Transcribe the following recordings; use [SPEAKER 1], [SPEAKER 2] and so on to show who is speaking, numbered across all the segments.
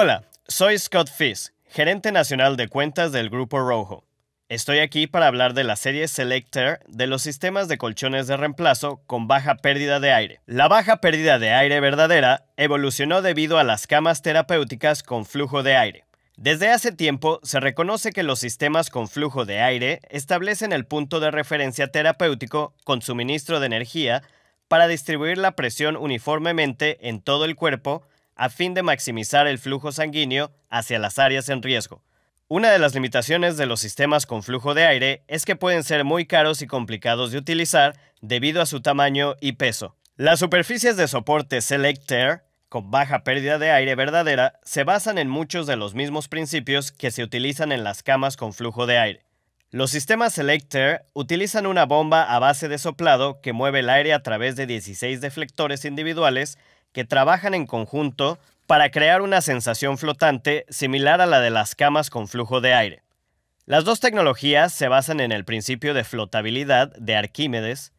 [SPEAKER 1] Hola, soy Scott Fish, gerente nacional de cuentas del Grupo Rojo. Estoy aquí para hablar de la serie Selector de los sistemas de colchones de reemplazo con baja pérdida de aire. La baja pérdida de aire verdadera evolucionó debido a las camas terapéuticas con flujo de aire. Desde hace tiempo se reconoce que los sistemas con flujo de aire establecen el punto de referencia terapéutico con suministro de energía para distribuir la presión uniformemente en todo el cuerpo a fin de maximizar el flujo sanguíneo hacia las áreas en riesgo. Una de las limitaciones de los sistemas con flujo de aire es que pueden ser muy caros y complicados de utilizar debido a su tamaño y peso. Las superficies de soporte Selectair con baja pérdida de aire verdadera se basan en muchos de los mismos principios que se utilizan en las camas con flujo de aire. Los sistemas Selectair utilizan una bomba a base de soplado que mueve el aire a través de 16 deflectores individuales que trabajan en conjunto para crear una sensación flotante similar a la de las camas con flujo de aire. Las dos tecnologías se basan en el principio de flotabilidad de Arquímedes.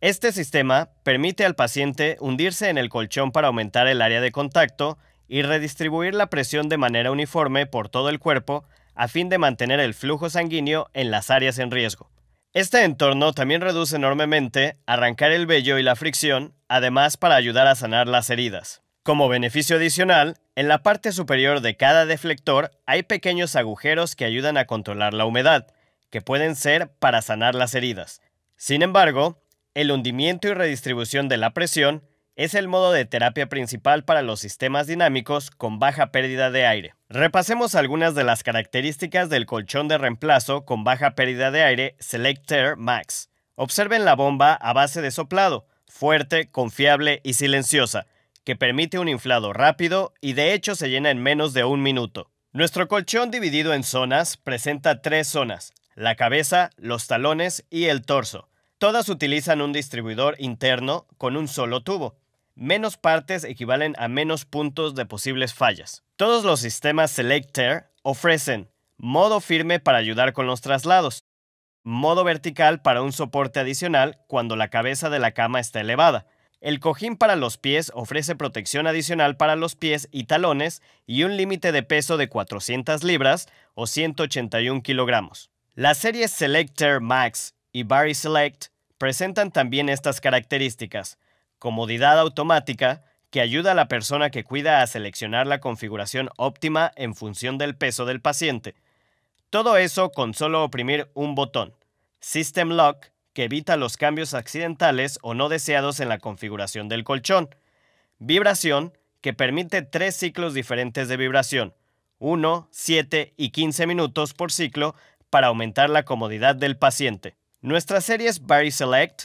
[SPEAKER 1] Este sistema permite al paciente hundirse en el colchón para aumentar el área de contacto y redistribuir la presión de manera uniforme por todo el cuerpo a fin de mantener el flujo sanguíneo en las áreas en riesgo. Este entorno también reduce enormemente arrancar el vello y la fricción, además para ayudar a sanar las heridas. Como beneficio adicional, en la parte superior de cada deflector hay pequeños agujeros que ayudan a controlar la humedad, que pueden ser para sanar las heridas. Sin embargo, el hundimiento y redistribución de la presión es el modo de terapia principal para los sistemas dinámicos con baja pérdida de aire. Repasemos algunas de las características del colchón de reemplazo con baja pérdida de aire Select Max. Observen la bomba a base de soplado, fuerte, confiable y silenciosa, que permite un inflado rápido y de hecho se llena en menos de un minuto. Nuestro colchón dividido en zonas presenta tres zonas, la cabeza, los talones y el torso. Todas utilizan un distribuidor interno con un solo tubo menos partes equivalen a menos puntos de posibles fallas. Todos los sistemas Selecter ofrecen modo firme para ayudar con los traslados, modo vertical para un soporte adicional cuando la cabeza de la cama está elevada. El cojín para los pies ofrece protección adicional para los pies y talones y un límite de peso de 400 libras o 181 kilogramos. Las series Selecter Max y Barry Select presentan también estas características, comodidad automática que ayuda a la persona que cuida a seleccionar la configuración óptima en función del peso del paciente. Todo eso con solo oprimir un botón, System Lock, que evita los cambios accidentales o no deseados en la configuración del colchón. Vibración, que permite tres ciclos diferentes de vibración, 1, 7 y 15 minutos por ciclo, para aumentar la comodidad del paciente. Nuestras series Barry Select,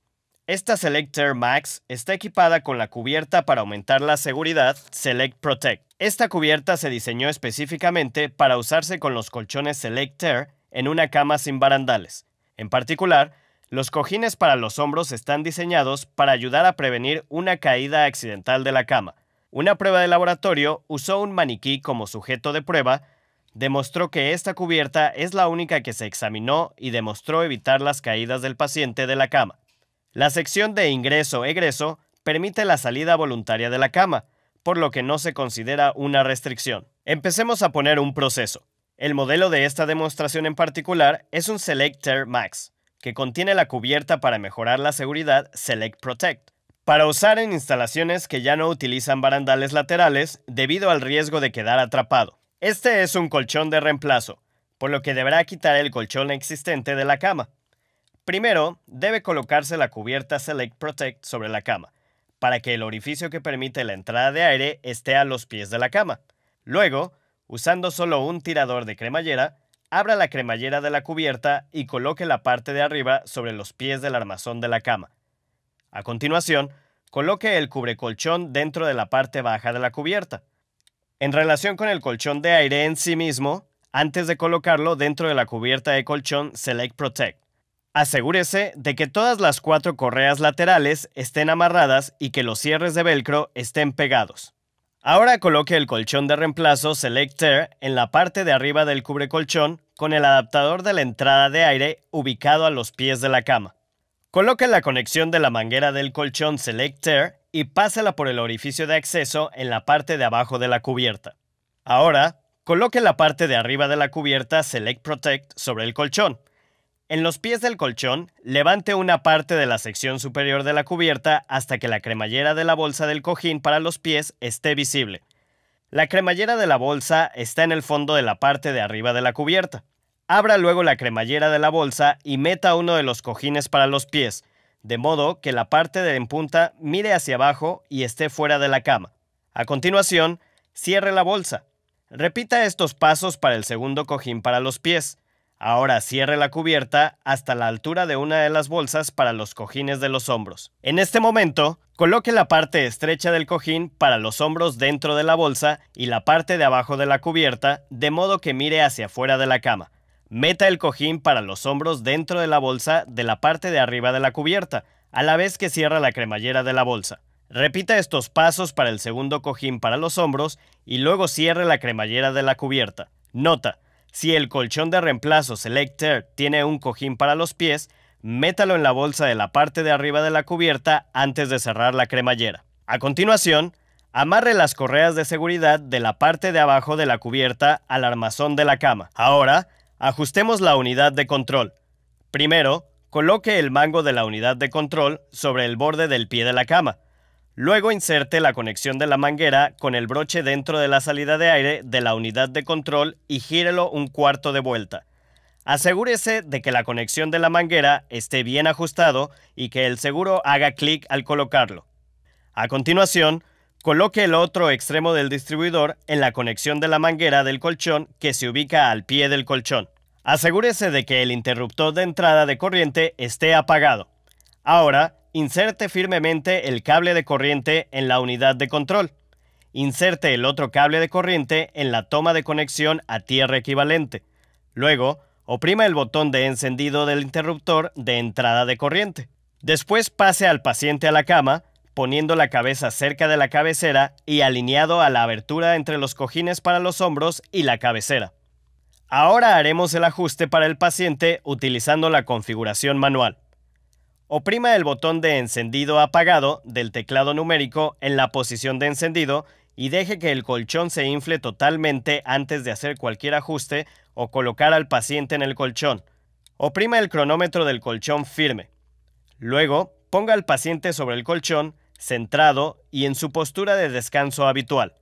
[SPEAKER 1] Esta Selector Max está equipada con la cubierta para aumentar la seguridad Select Protect. Esta cubierta se diseñó específicamente para usarse con los colchones Selector en una cama sin barandales. En particular, los cojines para los hombros están diseñados para ayudar a prevenir una caída accidental de la cama. Una prueba de laboratorio usó un maniquí como sujeto de prueba, demostró que esta cubierta es la única que se examinó y demostró evitar las caídas del paciente de la cama. La sección de ingreso-egreso permite la salida voluntaria de la cama, por lo que no se considera una restricción. Empecemos a poner un proceso. El modelo de esta demostración en particular es un Selector Max, que contiene la cubierta para mejorar la seguridad Select Protect, para usar en instalaciones que ya no utilizan barandales laterales debido al riesgo de quedar atrapado. Este es un colchón de reemplazo, por lo que deberá quitar el colchón existente de la cama. Primero, debe colocarse la cubierta Select Protect sobre la cama, para que el orificio que permite la entrada de aire esté a los pies de la cama. Luego, usando solo un tirador de cremallera, abra la cremallera de la cubierta y coloque la parte de arriba sobre los pies del armazón de la cama. A continuación, coloque el cubrecolchón dentro de la parte baja de la cubierta. En relación con el colchón de aire en sí mismo, antes de colocarlo dentro de la cubierta de colchón Select Protect, Asegúrese de que todas las cuatro correas laterales estén amarradas y que los cierres de velcro estén pegados. Ahora coloque el colchón de reemplazo Select en la parte de arriba del cubrecolchón con el adaptador de la entrada de aire ubicado a los pies de la cama. Coloque la conexión de la manguera del colchón Select y pásela por el orificio de acceso en la parte de abajo de la cubierta. Ahora, coloque la parte de arriba de la cubierta Select Protect sobre el colchón en los pies del colchón, levante una parte de la sección superior de la cubierta hasta que la cremallera de la bolsa del cojín para los pies esté visible. La cremallera de la bolsa está en el fondo de la parte de arriba de la cubierta. Abra luego la cremallera de la bolsa y meta uno de los cojines para los pies, de modo que la parte de en punta mire hacia abajo y esté fuera de la cama. A continuación, cierre la bolsa. Repita estos pasos para el segundo cojín para los pies. Ahora cierre la cubierta hasta la altura de una de las bolsas para los cojines de los hombros. En este momento, coloque la parte estrecha del cojín para los hombros dentro de la bolsa y la parte de abajo de la cubierta, de modo que mire hacia afuera de la cama. Meta el cojín para los hombros dentro de la bolsa de la parte de arriba de la cubierta, a la vez que cierra la cremallera de la bolsa. Repita estos pasos para el segundo cojín para los hombros y luego cierre la cremallera de la cubierta. Nota, si el colchón de reemplazo Selector tiene un cojín para los pies, métalo en la bolsa de la parte de arriba de la cubierta antes de cerrar la cremallera. A continuación, amarre las correas de seguridad de la parte de abajo de la cubierta al armazón de la cama. Ahora, ajustemos la unidad de control. Primero, coloque el mango de la unidad de control sobre el borde del pie de la cama. Luego inserte la conexión de la manguera con el broche dentro de la salida de aire de la unidad de control y gírelo un cuarto de vuelta. Asegúrese de que la conexión de la manguera esté bien ajustado y que el seguro haga clic al colocarlo. A continuación, coloque el otro extremo del distribuidor en la conexión de la manguera del colchón que se ubica al pie del colchón. Asegúrese de que el interruptor de entrada de corriente esté apagado. Ahora, Inserte firmemente el cable de corriente en la unidad de control. Inserte el otro cable de corriente en la toma de conexión a tierra equivalente. Luego, oprima el botón de encendido del interruptor de entrada de corriente. Después pase al paciente a la cama, poniendo la cabeza cerca de la cabecera y alineado a la abertura entre los cojines para los hombros y la cabecera. Ahora haremos el ajuste para el paciente utilizando la configuración manual. Oprima el botón de encendido apagado del teclado numérico en la posición de encendido y deje que el colchón se infle totalmente antes de hacer cualquier ajuste o colocar al paciente en el colchón. Oprima el cronómetro del colchón firme. Luego, ponga al paciente sobre el colchón, centrado y en su postura de descanso habitual.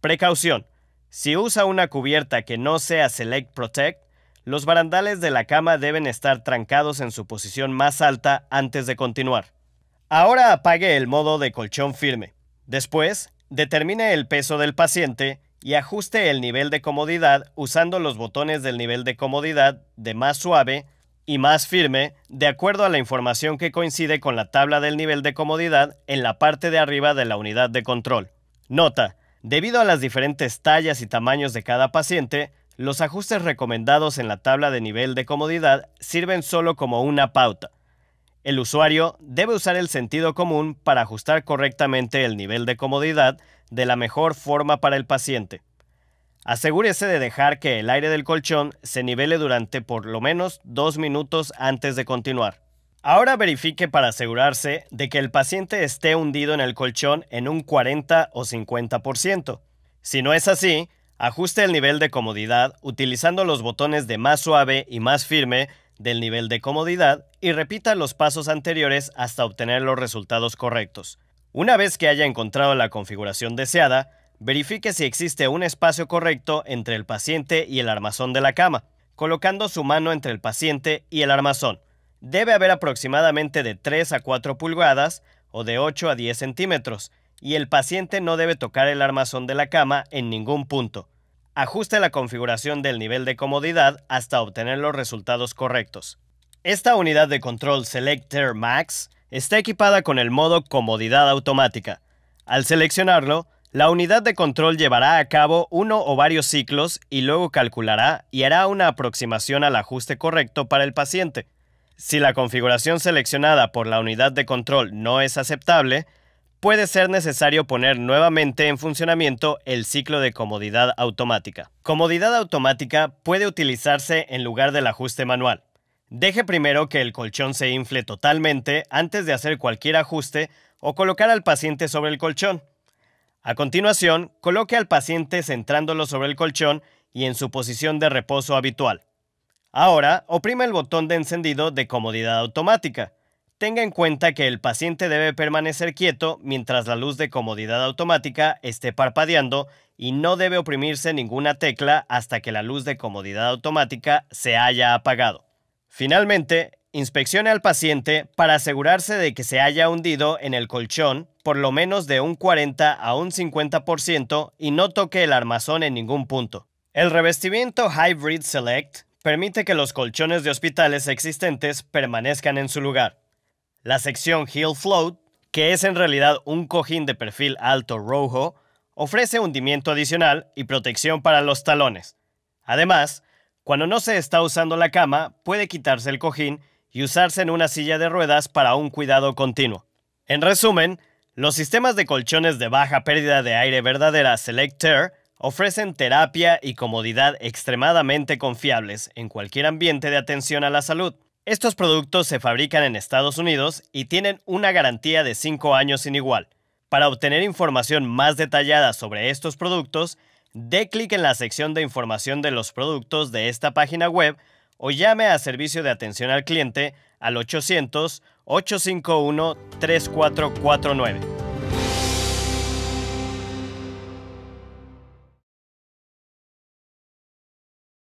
[SPEAKER 1] Precaución. Si usa una cubierta que no sea Select Protect, los barandales de la cama deben estar trancados en su posición más alta antes de continuar. Ahora apague el modo de colchón firme. Después, determine el peso del paciente y ajuste el nivel de comodidad usando los botones del nivel de comodidad de más suave y más firme de acuerdo a la información que coincide con la tabla del nivel de comodidad en la parte de arriba de la unidad de control. Nota, debido a las diferentes tallas y tamaños de cada paciente, los ajustes recomendados en la tabla de nivel de comodidad sirven solo como una pauta. El usuario debe usar el sentido común para ajustar correctamente el nivel de comodidad de la mejor forma para el paciente. Asegúrese de dejar que el aire del colchón se nivele durante por lo menos dos minutos antes de continuar. Ahora verifique para asegurarse de que el paciente esté hundido en el colchón en un 40 o 50%. Si no es así, Ajuste el nivel de comodidad utilizando los botones de más suave y más firme del nivel de comodidad y repita los pasos anteriores hasta obtener los resultados correctos. Una vez que haya encontrado la configuración deseada, verifique si existe un espacio correcto entre el paciente y el armazón de la cama, colocando su mano entre el paciente y el armazón. Debe haber aproximadamente de 3 a 4 pulgadas o de 8 a 10 centímetros, y el paciente no debe tocar el armazón de la cama en ningún punto. Ajuste la configuración del nivel de comodidad hasta obtener los resultados correctos. Esta unidad de control Selector Max está equipada con el modo Comodidad Automática. Al seleccionarlo, la unidad de control llevará a cabo uno o varios ciclos y luego calculará y hará una aproximación al ajuste correcto para el paciente. Si la configuración seleccionada por la unidad de control no es aceptable, puede ser necesario poner nuevamente en funcionamiento el ciclo de comodidad automática. Comodidad automática puede utilizarse en lugar del ajuste manual. Deje primero que el colchón se infle totalmente antes de hacer cualquier ajuste o colocar al paciente sobre el colchón. A continuación, coloque al paciente centrándolo sobre el colchón y en su posición de reposo habitual. Ahora, oprime el botón de encendido de comodidad automática. Tenga en cuenta que el paciente debe permanecer quieto mientras la luz de comodidad automática esté parpadeando y no debe oprimirse ninguna tecla hasta que la luz de comodidad automática se haya apagado. Finalmente, inspeccione al paciente para asegurarse de que se haya hundido en el colchón por lo menos de un 40 a un 50% y no toque el armazón en ningún punto. El revestimiento Hybrid Select permite que los colchones de hospitales existentes permanezcan en su lugar. La sección Heel Float, que es en realidad un cojín de perfil alto rojo, ofrece hundimiento adicional y protección para los talones. Además, cuando no se está usando la cama, puede quitarse el cojín y usarse en una silla de ruedas para un cuidado continuo. En resumen, los sistemas de colchones de baja pérdida de aire verdadera Selectair ofrecen terapia y comodidad extremadamente confiables en cualquier ambiente de atención a la salud. Estos productos se fabrican en Estados Unidos y tienen una garantía de 5 años sin igual. Para obtener información más detallada sobre estos productos, dé clic en la sección de información de los productos de esta página web o llame a Servicio de Atención al Cliente al 800 851 3449.